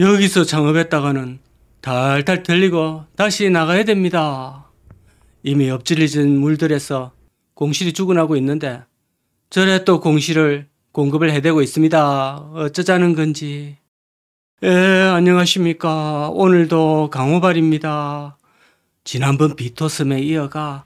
여기서 창업했다가는 달달 털리고 다시 나가야 됩니다. 이미 엎질러진 물들에서 공실이 죽어나고 있는데 저래 또 공실을 공급을 해대고 있습니다. 어쩌자는 건지. 예, 안녕하십니까. 오늘도 강호발입니다. 지난번 비토섬에 이어가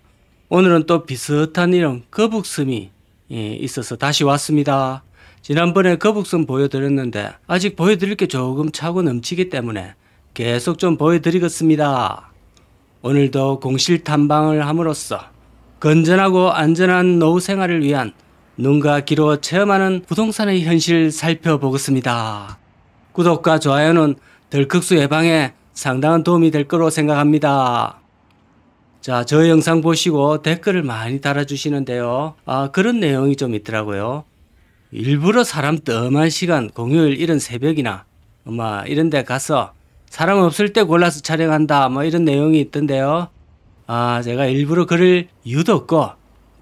오늘은 또 비슷한 이런 거북섬이 예, 있어서 다시 왔습니다. 지난번에 거북선 보여드렸는데 아직 보여드릴 게 조금 차고 넘치기 때문에 계속 좀 보여드리겠습니다. 오늘도 공실 탐방을 함으로써 건전하고 안전한 노후 생활을 위한 눈과 귀로 체험하는 부동산의 현실 살펴보겠습니다. 구독과 좋아요는 덜극수 예방에 상당한 도움이 될 거로 생각합니다. 자, 저 영상 보시고 댓글을 많이 달아주시는데요. 아, 그런 내용이 좀 있더라고요. 일부러 사람 뜸한 시간 공휴일 이런 새벽이나 아마 뭐 이런 데 가서 사람 없을 때 골라서 촬영한다 뭐 이런 내용이 있던데요. 아 제가 일부러 그럴 이유도 없고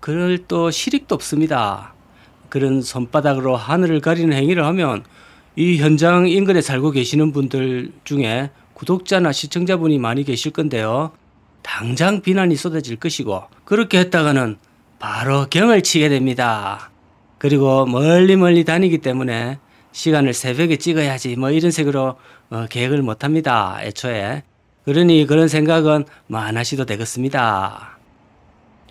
그럴 또 실익도 없습니다. 그런 손바닥으로 하늘을 가리는 행위를 하면 이 현장 인근에 살고 계시는 분들 중에 구독자나 시청자분이 많이 계실 건데요. 당장 비난이 쏟아질 것이고 그렇게 했다가는 바로 경을 치게 됩니다. 그리고 멀리 멀리 다니기 때문에 시간을 새벽에 찍어야지 뭐 이런 식으로 어, 계획을 못 합니다. 애초에. 그러니 그런 생각은 뭐안 하셔도 되겠습니다.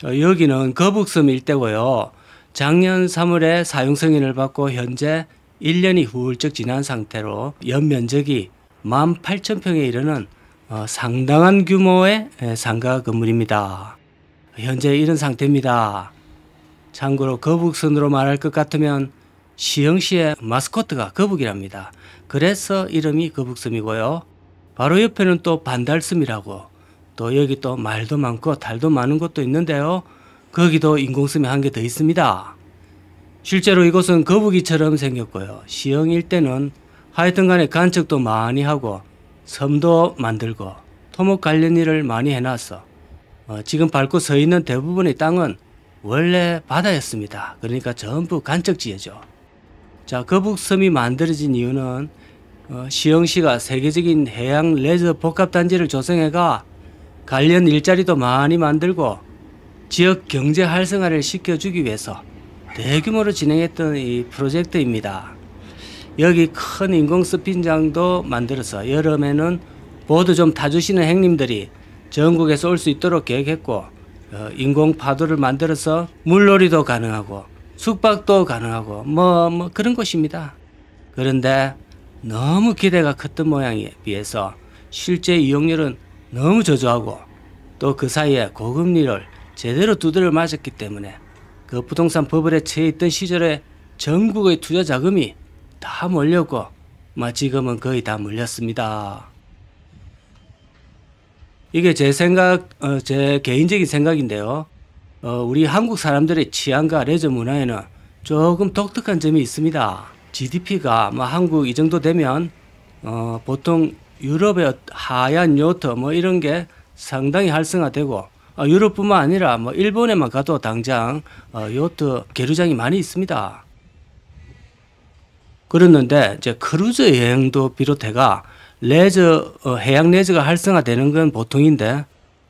어, 여기는 거북섬 일대고요. 작년 3월에 사용 승인을 받고 현재 1년이 훌쩍 지난 상태로 연면적이 18,000평에 이르는 어, 상당한 규모의 상가 건물입니다. 현재 이런 상태입니다. 참고로 거북선으로 말할 것 같으면 시흥시의 마스코트가 거북이랍니다. 그래서 이름이 거북섬이고요. 바로 옆에는 또 반달섬이라고 또 여기 또 말도 많고 달도 많은 곳도 있는데요. 거기도 인공섬이 한 개 더 있습니다. 실제로 이곳은 거북이처럼 생겼고요. 시흥 일때는 하여튼 간에 간척도 많이 하고 섬도 만들고 토목 관련 일을 많이 해놨어. 어, 지금 밟고 서 있는 대부분의 땅은 원래 바다였습니다. 그러니까 전부 간척지예죠. 자, 거북섬이 만들어진 이유는 어, 시흥시가 세계적인 해양 레저 복합단지를 조성해가 관련 일자리도 많이 만들고 지역 경제 활성화를 시켜주기 위해서 대규모로 진행했던 이 프로젝트입니다. 여기 큰 인공 스핀장도 만들어서 여름에는 보드 좀 타주시는 행님들이 전국에서 올 수 있도록 계획했고 어, 인공 파도를 만들어서 물놀이도 가능하고 숙박도 가능하고 뭐, 뭐 그런 것입니다. 그런데 너무 기대가 컸던 모양에 비해서 실제 이용률은 너무 저조하고 또 그 사이에 고금리를 제대로 두드려 맞았기 때문에 그 부동산 버블에 처해 있던 시절에 전국의 투자 자금이 다 몰렸고 뭐 지금은 거의 다몰렸습니다 이게 제 생각, 어, 제 개인적인 생각인데요. 어, 우리 한국 사람들의 취향과 레저 문화에는 조금 독특한 점이 있습니다. GDP가 뭐 한국 이 정도 되면 어, 보통 유럽의 하얀 요트 뭐 이런 게 상당히 활성화되고 어, 유럽뿐만 아니라 뭐 일본에만 가도 당장 어, 요트 계류장이 많이 있습니다. 그렇는데 이제 크루즈 여행도 비롯해가 레저 어, 해양 레저가 활성화되는 건 보통인데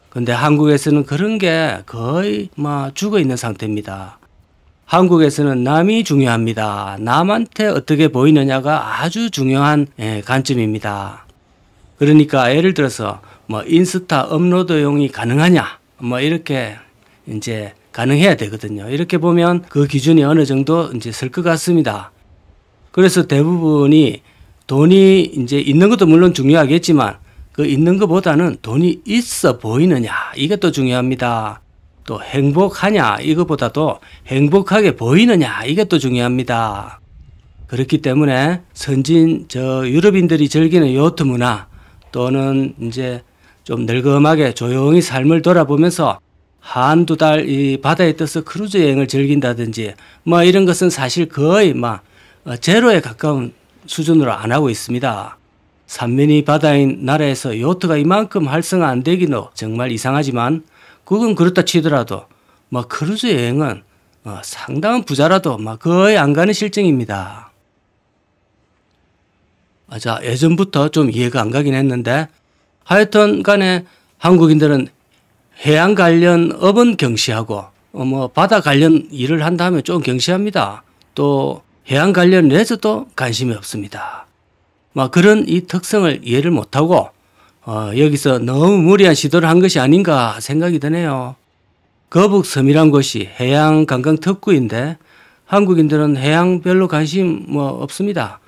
근데 한국에서는 그런 게 거의 막 뭐 죽어 있는 상태입니다. 한국에서는 남이 중요합니다. 남한테 어떻게 보이느냐가 아주 중요한 예, 관점입니다. 그러니까 예를 들어서 뭐 인스타 업로드용이 가능하냐 뭐 이렇게 이제 가능해야 되거든요. 이렇게 보면 그 기준이 어느 정도 이제 쓸 것 같습니다. 그래서 대부분이 돈이 이제 있는 것도 물론 중요하겠지만 그 있는 것보다는 돈이 있어 보이느냐 이것도 중요합니다. 또 행복하냐 이것보다도 행복하게 보이느냐 이것도 중요합니다. 그렇기 때문에 선진 저 유럽인들이 즐기는 요트 문화 또는 이제 좀 늙음하게 조용히 삶을 돌아보면서 한두 달 이 바다에 떠서 크루즈 여행을 즐긴다든지 뭐 이런 것은 사실 거의 막 어, 제로에 가까운 수준으로 안 하고 있습니다. 산면이 바다인 나라에서 요트가 이만큼 활성화 안 되기는 정말 이상하지만 그건 그렇다 치더라도 뭐 크루즈 여행은 어, 상당한 부자라도 막 뭐 거의 안 가는 실정입니다. 아, 자, 예전부터 좀 이해가 안 가긴 했는데 하여튼 간에 한국인들은 해양 관련 업은 경시하고 어, 뭐 바다 관련 일을 한다 하면 좀 경시합니다. 또 해양 관련 레저도 관심이 없습니다. 막 뭐 그런 이 특성을 이해를 못하고 어, 여기서 너무 무리한 시도를 한 것이 아닌가 생각이 드네요. 거북섬이란 곳이 해양 관광 특구인데 한국인들은 해양 별로 관심 뭐 없습니다.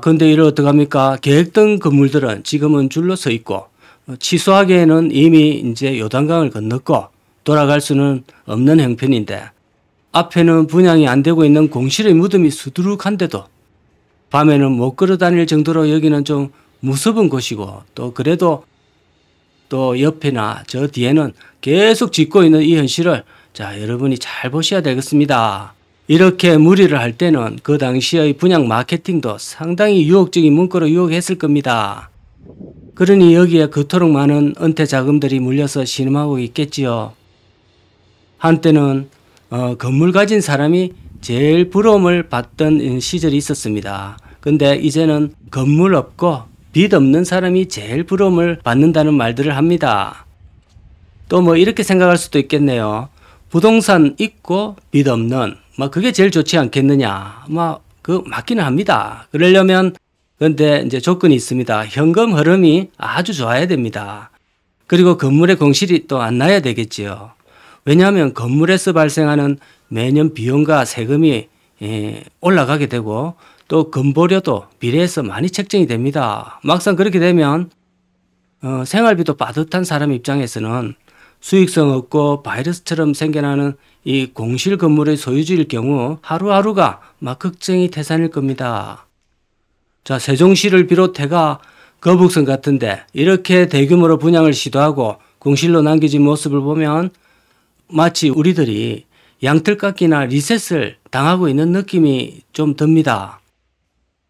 근데 이를 어떡합니까? 계획된 건물들은 지금은 줄로 서 있고 취소하기에는 이미 이제 요단강을 건넜고 돌아갈 수는 없는 형편인데 앞에는 분양이 안 되고 있는 공실의 무덤이 수두룩한데도 밤에는 못 걸어다닐 정도로 여기는 좀 무섭은 곳이고 또 그래도 또 옆이나 저 뒤에는 계속 짓고 있는 이 현실을 자 여러분이 잘 보셔야 되겠습니다. 이렇게 무리를 할 때는 그 당시의 분양 마케팅도 상당히 유혹적인 문구로 유혹했을 겁니다. 그러니 여기에 그토록 많은 은퇴 자금들이 물려서 신음하고 있겠지요. 한때는 어, 건물 가진 사람이 제일 부러움을 받던 시절이 있었습니다. 근데 이제는 건물 없고 빚 없는 사람이 제일 부러움을 받는다는 말들을 합니다. 또 뭐 이렇게 생각할 수도 있겠네요. 부동산 있고 빚 없는 막 뭐 그게 제일 좋지 않겠느냐. 막그 뭐 맞기는 합니다. 그러려면 근데 이제 조건이 있습니다. 현금 흐름이 아주 좋아야 됩니다. 그리고 건물의 공실이 또 안 나야 되겠지요. 왜냐하면 건물에서 발생하는 매년 비용과 세금이 예, 올라가게 되고 또 건보료도 비례해서 많이 책정이 됩니다. 막상 그렇게 되면 어, 생활비도 빠듯한 사람 입장에서는 수익성 없고 바이러스처럼 생겨나는 이 공실 건물의 소유주일 경우 하루하루가 막 걱정이 태산일 겁니다. 자, 세종시를 비롯해가 거북선 같은데 이렇게 대규모로 분양을 시도하고 공실로 남겨진 모습을 보면 마치 우리들이 양털깎이나 리셋을 당하고 있는 느낌이 좀 듭니다.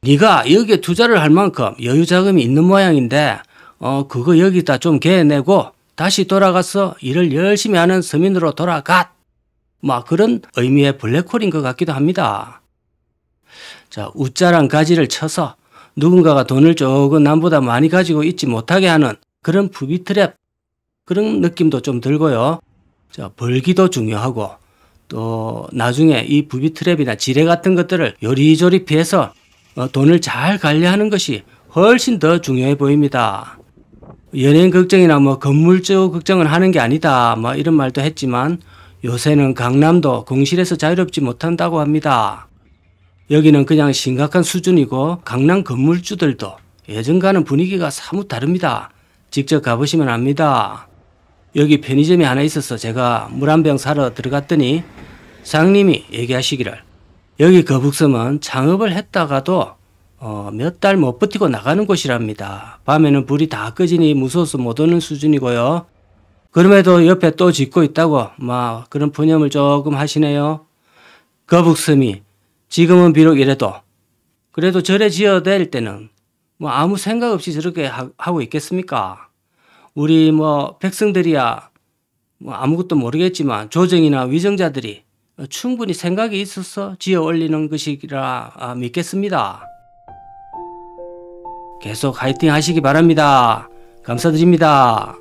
네가 여기에 투자를 할 만큼 여유 자금이 있는 모양인데 어 그거 여기다 좀 개내고 다시 돌아가서 일을 열심히 하는 서민으로 돌아가. 막 그런 의미의 블랙홀인 것 같기도 합니다. 자, 웃자랑 가지를 쳐서 누군가가 돈을 조금 남보다 많이 가지고 있지 못하게 하는 그런 부비트랩 그런 느낌도 좀 들고요. 저 벌기도 중요하고 또 나중에 이 부비 트랩이나 지뢰 같은 것들을 요리조리 피해서 어, 돈을 잘 관리하는 것이 훨씬 더 중요해 보입니다. 연예인 걱정이나 뭐 건물주 걱정은 하는 게 아니다. 뭐 이런 말도 했지만 요새는 강남도 공실에서 자유롭지 못한다고 합니다. 여기는 그냥 심각한 수준이고 강남 건물주들도 예전과는 분위기가 사뭇 다릅니다. 직접 가보시면 압니다. 여기 편의점이 하나 있어서 제가 물 한 병 사러 들어갔더니 장님이 얘기하시기를 여기 거북섬은 창업을 했다가도 어, 몇 달 못 버티고 나가는 곳이랍니다. 밤에는 불이 다 꺼지니 무서워서 못 오는 수준이고요. 그럼에도 옆에 또 짓고 있다고 막 그런 분념을 조금 하시네요. 거북섬이 지금은 비록 이래도 그래도 절에 지어댈 때는 뭐 아무 생각 없이 저렇게 하, 하고 있겠습니까? 우리 뭐 백성들이야 뭐 아무것도 모르겠지만 조정이나 위정자들이 충분히 생각이 있어서 지어 올리는 것이라 믿겠습니다. 계속 화이팅 하시기 바랍니다. 감사드립니다.